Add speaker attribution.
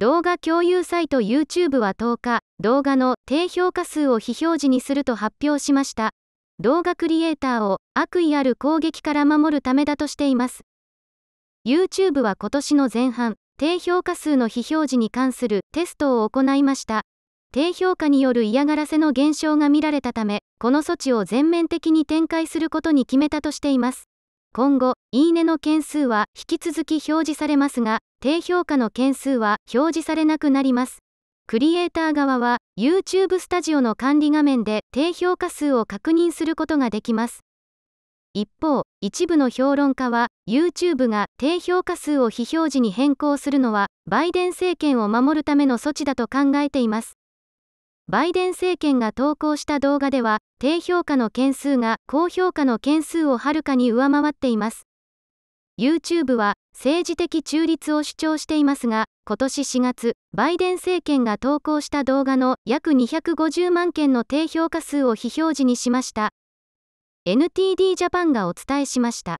Speaker 1: 動画共有サイト YouTube は10日、動画の低評価数を非表示にすると発表しました。動画クリエイターを悪意ある攻撃から守るためだとしています。YouTube は今年の前半、低評価数の非表示に関するテストを行いました。低評価による嫌がらせの減少が見られたため、この措置を全面的に展開することに決めたとしています。今後、いいねの件数は引き続き表示されますが、低評価の件数は表示されなくなります。クリエイター側は YouTube スタジオの管理画面で低評価数を確認することができます。一方、一部の評論家は YouTube が低評価数を非表示に変更するのはバイデン政権を守るための措置だと考えています。バイデン政権が投稿した動画では低評価の件数が高評価の件数をはるかに上回っています。YouTube は政治的中立を主張していますが、今年4月、バイデン政権が投稿した動画の約250万件の低評価数を非表示にしました。NTD ジャパンがお伝えしました。